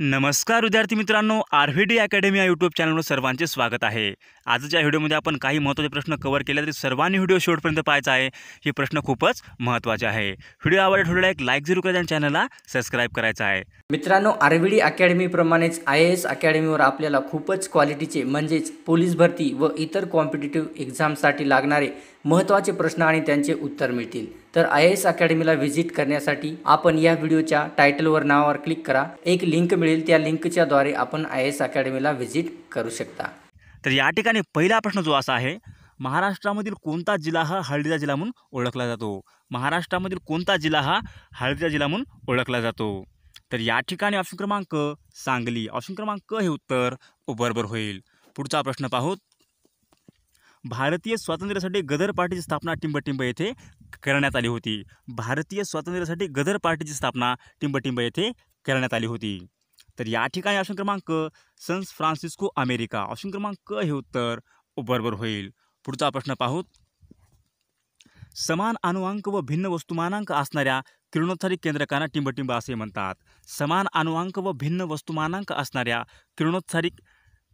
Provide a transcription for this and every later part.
नमस्कार विद्यार्थी मित्रांनो आर व्ही डी अकॅडमी या यूट्यूब चॅनलवर सर्वांचे स्वागत आहे आजच्या व्हिडिओमध्ये आपण काही महत्त्वाचे प्रश्न कव्हर केले तरी सर्वांनी व्हिडिओ शेवटपर्यंत पाहायचा आहे हे प्रश्न खूपच महत्त्वाचे आहे व्हिडिओ आवडला थोड्याला एक लाईक जरूर करायचा आणि चॅनलला सबस्क्राईब करायचा आहे मित्रांनो आर व्ही डी अकॅडमीप्रमाणेच आय एस अकॅडमीवर आपल्याला खूपच क्वालिटीचे म्हणजेच पोलीस भरती व इतर कॉम्पिटेटिव्ह एक्झामसाठी लागणारे महत्त्वाचे प्रश्न आणि त्यांचे उत्तर मिळतील तर आय एस अकॅडमीला व्हिजिट करण्यासाठी आपण या व्हिडिओच्या टायटलवर नावावर क्लिक करा एक लिंक मिळेल त्या लिंकच्या द्वारे आपण आय एस अकॅडमीला व्हिजिट करू शकता तर या ठिकाणी पहिला प्रश्न जो असा आहे महाराष्ट्रामधील कोणता जिल्हा हा हळदीचा जिल्हा म्हणून ओळखला जातो महाराष्ट्रामधील कोणता जिल्हा हा हळदीचा जिल्हा म्हणून ओळखला जातो तर या ठिकाणी ऑप्शन क्रमांक सांगली ऑप्शन क्रमांक हे उत्तर बरोबर होईल पुढचा प्रश्न पाहूत भारतीय स्वातंत्र्यासाठी गदर पार्टीची स्थापना टिंबटिंब येथे करण्यात आली होती भारतीय स्वातंत्र्यासाठी गदर पार्टीची स्थापना टिंबटिंब येथे करण्यात आली होती तर या ठिकाणी ऑप्शन क्रमांक सन फ्रान्सिस्को अमेरिका ऑप्शन क्रमांक क हे उत्तर बरोबर होईल पुढचा प्रश्न पाहूत समान अनुवांक व भिन्न वस्तुमानांक असणाऱ्या किरणोत्सारी केंद्रकांना टिंबटिंब असे म्हणतात समान अनुवांक व भिन्न वस्तुमानांक असणाऱ्या किरणोत्सारिक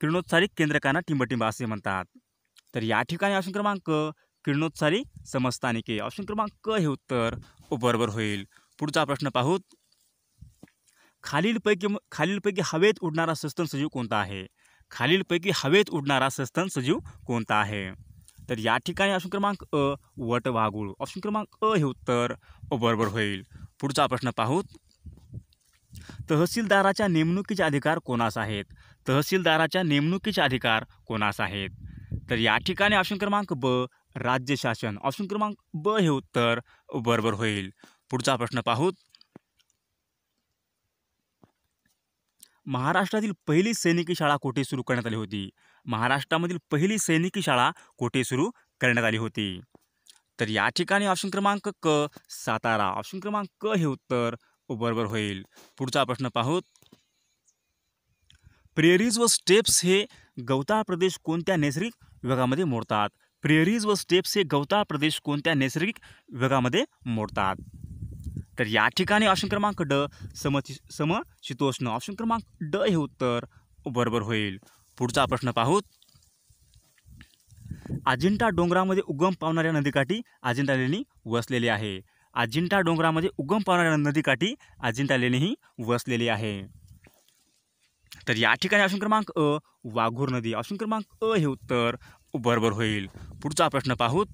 किरणोत्सारिक केंद्रकांना टिंबटिंब असे म्हणतात तर या ठिकाणी ऑप्शन क्रमांक किरणोत्सारी समस्थानिके ऑप्शन क्रमांक क हे उत्तर बरोबर होईल पुढचा प्रश्न पाहूत खालीलपैकी खालीलपैकी हवेत उडणारा सस्तन सजीव कोणता आहे खालीलपैकी हवेत उडणारा सस्तन सजीव कोणता आहे तर या ठिकाणी ऑप्शन क्रमांक अ वटवाघूळ ऑप्शन क्रमांक अ हे उत्तर बरोबर होईल पुढचा प्रश्न पाहूत तहसीलदाराच्या नेमणुकीचे अधिकार कोणास आहेत तहसीलदाराच्या नेमणुकीचे अधिकार कोणास आहेत तर या ठिकाणी ऑप्शन क्रमांक ब राज्य शासन ऑप्शन क्रमांक ब हे उत्तर बरोबर होईल पुढचा प्रश्न पाहूत महाराष्ट्रातील पहिली सैनिकी शाळा कोठे सुरू करण्यात आली होती महाराष्ट्रामधील पहिली सैनिकी शाळा कोठे सुरू करण्यात आली होती तर या ठिकाणी ऑप्शन क्रमांक क सातारा ऑप्शन क्रमांक क हे उत्तर बरोबर होईल पुढचा प्रश्न पाहूत प्रेरीज व स्टेप्स हे गवता प्रदेश कोणत्या नैसर्गिक विभागामध्ये मोडतात प्रेरीज व स्टेप्स हे गवता प्रदेश कोणत्या नैसर्गिक विभागामध्ये मोडतात तर या ठिकाणी ऑप्शन क्रमांक ड सम समशीतोष्ण ऑप्शन क्रमांक ड हे उत्तर बरोबर होईल पुढचा प्रश्न पाहूत अजिंठा डोंगरामध्ये उगम पावणाऱ्या नदीकाठी अजिंठा लेणी वसलेली आहे अजिंठा डोंगरामध्ये उगम पावणाऱ्या नदीकाठी अजिंठा लेणी ही वसलेली आहे तर या ठिकाणी ऑप्शन क्रमांक अ वाघूर नदी ऑप्शन क्रमांक अ हे उत्तर बरोबर होईल पुढचा प्रश्न पाहूत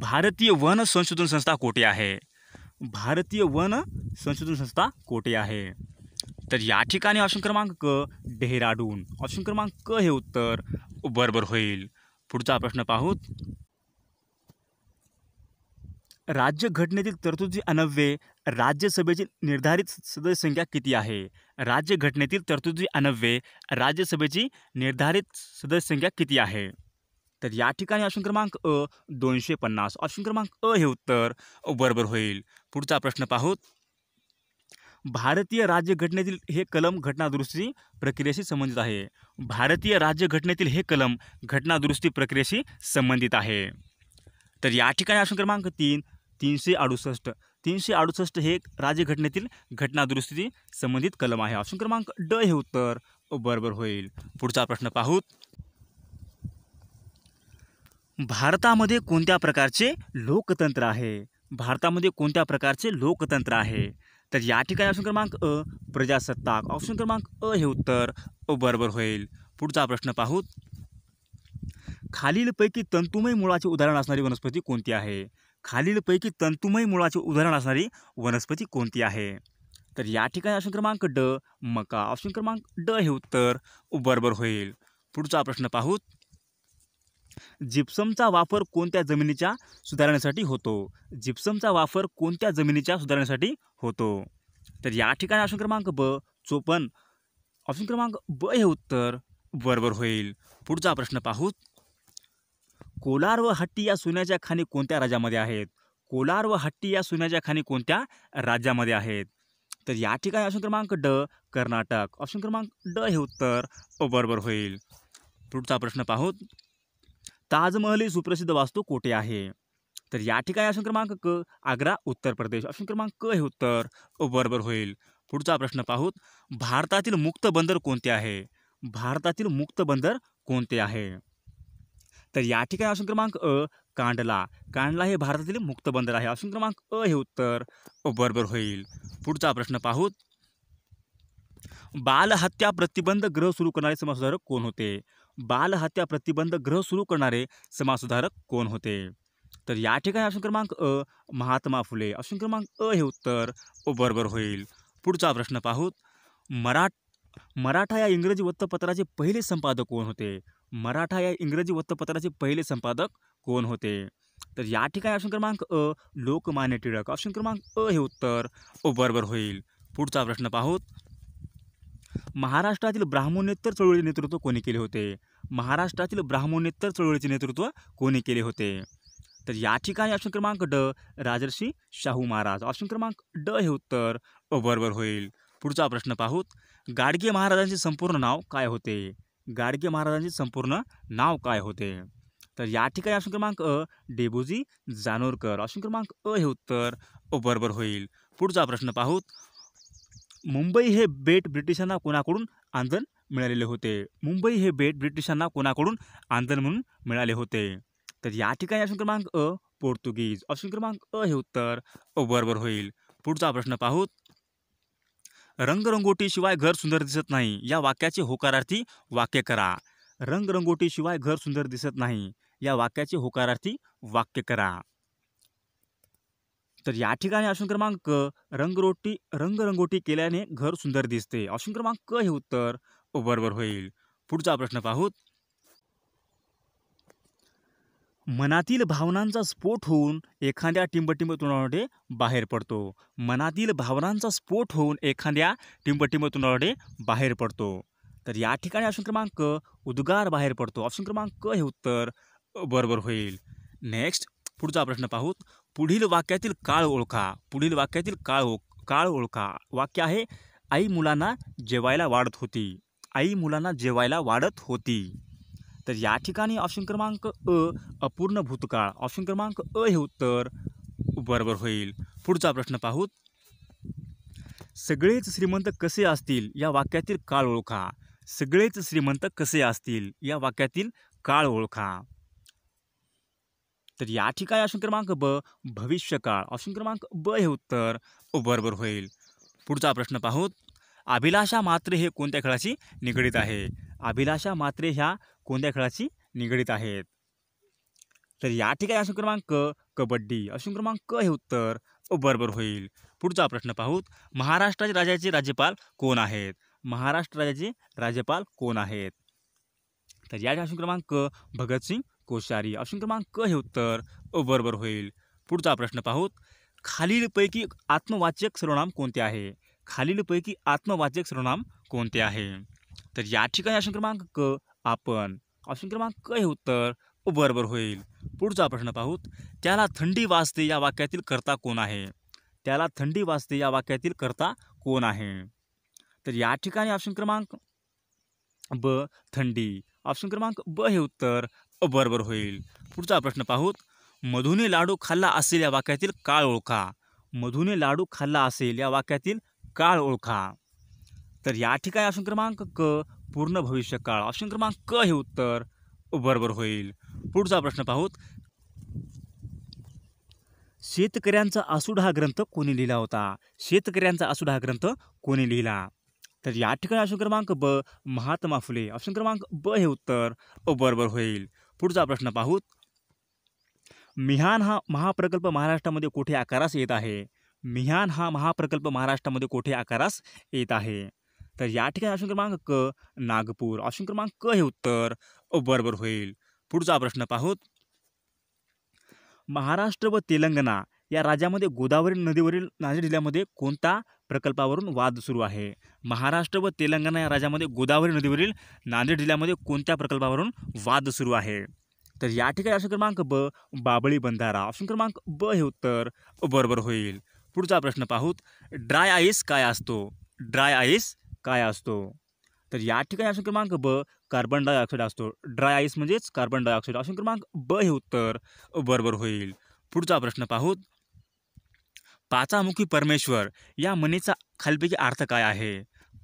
भारतीय वन संशोधन संस्था कोठे आहे भारतीय वन संशोधन संस्था कोठे आहे तर या ठिकाणी ऑप्शन क्रमांक क डेहराडून ऑप्शन क्रमांक क हे उत्तर बरोबर होईल पुढचा प्रश्न पाहूत राज्यघटनेतील तरतुदी अनव्ये राज्यसभेची निर्धारित सदस्य संख्या किती आहे राज्यघटनेतील तरतुदी अनव्ये राज्यसभेची निर्धारित सदस्य संख्या किती आहे तर या ठिकाणी ऑप्शन क्रमांक अ दोनशे पन्नास ऑप्शन क्रमांक अ हे उत्तर बरोबर होईल पुढचा प्रश्न पाहूत भारतीय राज्यघटनेतील हे कलम घटनादुरुस्ती प्रक्रियेशी संबंधित आहे भारतीय राज्यघटनेतील हे कलम घटनादुरुस्ती प्रक्रियेशी संबंधित आहे तर या ठिकाणी ऑप्शन क्रमांक तीन तीनशे अडुसष्ट तीनशे अडुसष्ट हे राज्यघटनेतील घटनादुरुस्ती संबंधित कलम आहे ऑप्शन क्रमांक ड हे उत्तर बरोबर होईल पुढचा प्रश्न पाहूत भारतामध्ये कोणत्या प्रकारचे लोकतंत्र आहे भारतामध्ये कोणत्या प्रकारचे लोकतंत्र आहे तर या ठिकाणी ऑप्शन क्रमांक अ प्रजासत्ताक ऑप्शन क्रमांक अ हे उत्तर बरोबर होईल पुढचा प्रश्न पाहूत खालीलपैकी तंतुमय मुळाचे उदाहरण असणारी वनस्पती कोणती आहे खालीलपैकी तंतुमय मुळाचे उदाहरण असणारी वनस्पती कोणती आहे तर या ठिकाणी ऑप्शन क्रमांक ड मका ऑप्शन क्रमांक ड हे उत्तर बरोबर होईल पुढचा प्रश्न पाहूत जिप्समचा वापर कोणत्या जमिनीच्या सुधारण्यासाठी होतो जिप्समचा वापर कोणत्या जमिनीच्या सुधारण्यासाठी होतो तर या ठिकाणी ऑप्शन क्रमांक ब चोपन ऑप्शन क्रमांक ब हे उत्तर बरोबर होईल पुढचा प्रश्न पाहूत कोलार व हट्टी या सोन्याच्या खाणी कोणत्या राज्यामध्ये आहेत कोलार व हट्टी या सोन्याच्या खाणी कोणत्या राज्यामध्ये आहेत तर या ठिकाणी ऑप्शन क्रमांक ड कर्नाटक ऑप्शन क्रमांक ड हे उत्तर बरोबर होईल पुढचा प्रश्न पाहू ताजमहल ही सुप्रसिद्ध वास्तू कोठे आहे तर या ठिकाणी ऑप्शन क्रमांक क आग्रा उत्तर प्रदेश ऑप्शन क्रमांक क हे उत्तर बरोबर होईल पुढचा प्रश्न पाहूत भारतातील मुक्त बंदर कोणते आहे भारतातील मुक्त बंदर कोणते आहे तर या ठिकाणी ऑप्शन क्रमांक अ कांडला कांडला हे भारतातील मुक्त बंदर आहे ऑप्शन क्रमांक अ हे उत्तर बरोबर होईल पुढचा प्रश्न पाहूत बालहत्या प्रतिबंध ग्रह सुरू करणारे समाजसुधारक कोण होते बालहत्या प्रतिबंध ग्रह सुरू करणारे समाजसुधारक कोण होते तर या ठिकाणी ऑप्शन क्रमांक अ महात्मा फुले ऑप्शन क्रमांक अ हे उत्तर बरोबर होईल पुढचा प्रश्न पाहूत मराठ मराठा या इंग्रजी वृत्तपत्राचे पहिले संपादक कोण होते मराठा या इंग्रजी वृत्तपत्राचे पहिले संपादक कोण होते तर या ठिकाणी ऑप्शन क्रमांक अ लोकमान्य टिळक ऑप्शन क्रमांक अ हे उत्तर ओ बरोबर होईल पुढचा प्रश्न पाहूत महाराष्ट्रातील ब्राह्मणोत्तर चळवळीचे नेतृत्व कोणी केले होते महाराष्ट्रातील ब्राह्मणोत्तर चळवळीचे नेतृत्व कोणी केले होते तर या ठिकाणी ऑप्शन क्रमांक ड राजर्षी शाहू महाराज ऑप्शन क्रमांक ड हे उत्तर बरोबर होईल पुढचा प्रश्न पाहूत गाडगे महाराजांचे संपूर्ण नाव काय होते गाडगे महाराजांचे संपूर्ण नाव काय होते तर या ठिकाणी ऑप्शन क्रमांक अ डेबोजी जानोरकर ऑप्शन क्रमांक अ हे उत्तर बरोबर होईल पुढचा प्रश्न पाहूत मुंबई हे बेट ब्रिटिशांना कोणाकडून आंदन मिळालेले होते मुंबई हे बेट ब्रिटिशांना कोणाकडून आंदन म्हणून मिळाले होते तर या ठिकाणी ऑप्शन क्रमांक अ पोर्तुगीज ऑप्शन क्रमांक अ हे उत्तर बरोबर होईल पुढचा प्रश्न पाहूत रंगरंगोटीशिवाय घर सुंदर दिसत नाही या वाक्याचे होकारार्थी वाक्य करा रंगरंगोटीशिवाय घर सुंदर दिसत नाही या वाक्याचे होकारार्थी वाक्य करा तर या ठिकाणी ऑप्शन क्रमांक रंगरोटी रंगरंगोटी केल्याने घर सुंदर दिसते ऑप्शन क्रमांक क हे उत्तर बरोबर होईल पुढचा प्रश्न पाहूत मनातील भावनांचा स्फोट होऊन एखाद्या टिंबटिंब बाहेर पडतो मनातील भावनांचा स्फोट होऊन एखाद्या टिंबटिंब बाहेर पडतो तर या ठिकाणी ऑप्शन क्रमांक उद्गार बाहेर पडतो ऑप्शन क्रमांक क हे उत्तर बरोबर होईल नेक्स्ट पुढचा प्रश्न पाहूत पुढील वाक्यातील काळ ओळखा पुढील वाक्यातील काळ ओ काळ ओळखा वाक्य आहे आई मुलांना जेवायला वाढत होती आई मुलांना जेवायला वाढत होती तर या ठिकाणी ऑप्शन क्रमांक अ अपूर्ण भूतकाळ ऑप्शन क्रमांक अ हे उत्तर बरोबर होईल पुढचा प्रश्न पाहूत सगळेच श्रीमंत कसे असतील या वाक्यातील काळ ओळखा सगळेच श्रीमंत कसे असतील या वाक्यातील काळ ओळखा तर या ठिकाणी ऑप्शन क्रमांक ब भविष्यकाळ ऑप्शन क्रमांक ब हे उत्तर बरोबर होईल पुढचा प्रश्न पाहूत अभिलाषा मात्रे हे कोणत्या खेळाशी निगडीत आहे अभिलाषा मात्रे ह्या कोणत्या खेळाशी निगडीत आहेत तर या ठिकाणी असून क्रमांक कबड्डी असून क्रमांक क हे उत्तर बरोबर होईल पुढचा प्रश्न पाहूत महाराष्ट्राचे राजाचे राज्यपाल कोण आहेत महाराष्ट्र राज्याचे राज्यपाल कोण आहेत तर या असून क्रमांक भगतसिंग कोश्यारी असून क्रमांक क हे उत्तर बरोबर होईल पुढचा प्रश्न पाहूत खालीलपैकी आत्मवाचक सर्वनाम कोणते आहे खालीलपैकी आत्मवाचक सर्वनाम कोणते आहे तर या ठिकाणी असून क्रमांक क आपण ऑप्शन क्रमांक हे उत्तर बरोबर होईल पुढचा प्रश्न पाहूत त्याला थंडी वाजते या वाक्यातील करता कोण आहे त्याला थंडी वाजते या वाक्यातील करता कोण आहे तर या ठिकाणी ऑप्शन क्रमांक ब थंडी ऑप्शन क्रमांक ब हे उत्तर बरोबर होईल पुढचा प्रश्न पाहूत मधुने लाडू खाल्ला असेल या वाक्यातील काळ ओळखा मधुने लाडू खाल्ला असेल या वाक्यातील काळ ओळखा तर या ठिकाणी ऑप्शन क्रमांक क पूर्ण भविष्यकाळ ऑप्शन क्रमांक क हे उत्तर बरोबर होईल पुढचा प्रश्न पाहूत शेतकऱ्यांचा असूड हा ग्रंथ कोणी लिहिला होता शेतकऱ्यांचा असूड हा ग्रंथ कोणी लिहिला तर या ठिकाणी ऑप्शन क्रमांक ब महात्मा फुले ऑप्शन क्रमांक ब हे उत्तर बरोबर होईल पुढचा प्रश्न पाहूत मिहान हा महाप्रकल्प महाराष्ट्रामध्ये कोठे आकारास येत आहे मिहान हा महाप्रकल्प महाराष्ट्रामध्ये कोठे आकारास येत आहे तर या ठिकाणी ऑप्शन क्रमांक क नागपूर ऑप्शन क्रमांक क हे उत्तर बरोबर होईल पुढचा प्रश्न पाहूत महाराष्ट्र व तेलंगणा या राज्यामध्ये गोदावरी नदीवरील नांदेड जिल्ह्यामध्ये कोणता प्रकल्पावरून वाद सुरू आहे महाराष्ट्र व तेलंगणा या राज्यामध्ये गोदावरी नदीवरील नांदेड जिल्ह्यामध्ये कोणत्या प्रकल्पावरून वाद सुरू आहे तर या ठिकाणी ऑप्शन क्रमांक ब बाबळी बंधारा ऑप्शन क्रमांक ब हे उत्तर बरोबर होईल पुढचा प्रश्न पाहूत ड्राय आईस काय असतो ड्राय आईस काय असतो ऑप्शन क्रमांक ब कार्बन डायऑक्साईड असतो ड्राई आईस म्हणजेच कार्बन डायऑक्साईड ऑप्शन क्रमांक ब हे उत्तर बरबर हो पुढचा प्रश्न पाहूत पाचामुखी परमेश्वर या मनी का खालपैकी अर्थ का आहे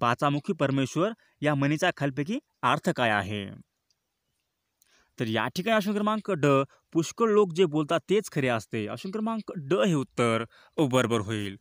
पाचामुखी परमेश्वर या मनी का खालपैकी अर्थ का आहे तर या ऑप्शन क्रमांक ड पुष्कळ लोक जे बोलता तेच खरे असते ऑप्शन क्रमांक ड हे उत्तर बरबर होईल